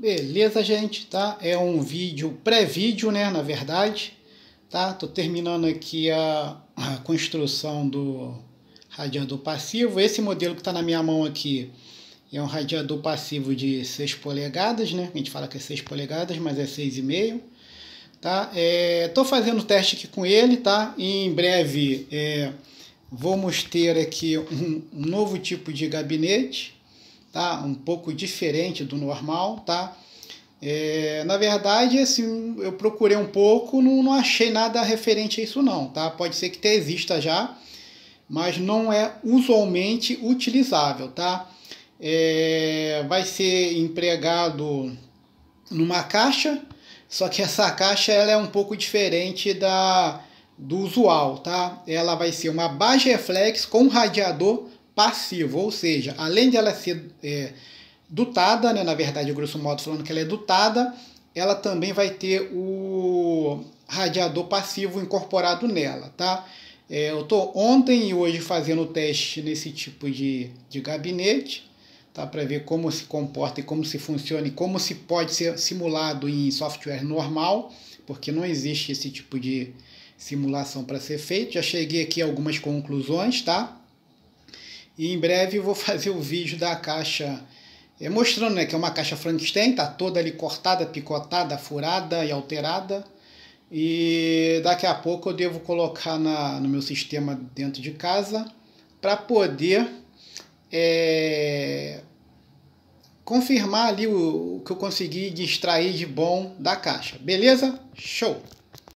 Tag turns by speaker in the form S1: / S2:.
S1: Beleza, gente, tá? É um vídeo, pré-vídeo, né, na verdade, tá? Tô terminando aqui a, a construção do radiador passivo. Esse modelo que tá na minha mão aqui é um radiador passivo de 6 polegadas, né? A gente fala que é 6 polegadas, mas é 6,5, tá? É, tô fazendo teste aqui com ele, tá? E em breve é, vamos ter aqui um, um novo tipo de gabinete, tá? Um pouco diferente do normal, tá? É, na verdade, assim, eu procurei um pouco, não, não achei nada referente a isso não, tá? Pode ser que até exista já, mas não é usualmente utilizável, tá? É, vai ser empregado numa caixa, só que essa caixa ela é um pouco diferente da do usual, tá? Ela vai ser uma base reflex com radiador passivo, ou seja, além de ela ser é, dutada, né, na verdade, grosso modo falando que ela é dutada, ela também vai ter o radiador passivo incorporado nela, tá? É, eu estou ontem e hoje fazendo teste nesse tipo de, de gabinete, tá? Para ver como se comporta e como se funciona e como se pode ser simulado em software normal, porque não existe esse tipo de simulação para ser feito. Já cheguei aqui a algumas conclusões, tá? E em breve eu vou fazer o vídeo da caixa é, mostrando né, que é uma caixa Frankenstein, tá toda ali cortada, picotada, furada e alterada. E daqui a pouco eu devo colocar na, no meu sistema dentro de casa para poder é, confirmar ali o, o que eu consegui extrair de bom da caixa. Beleza? Show!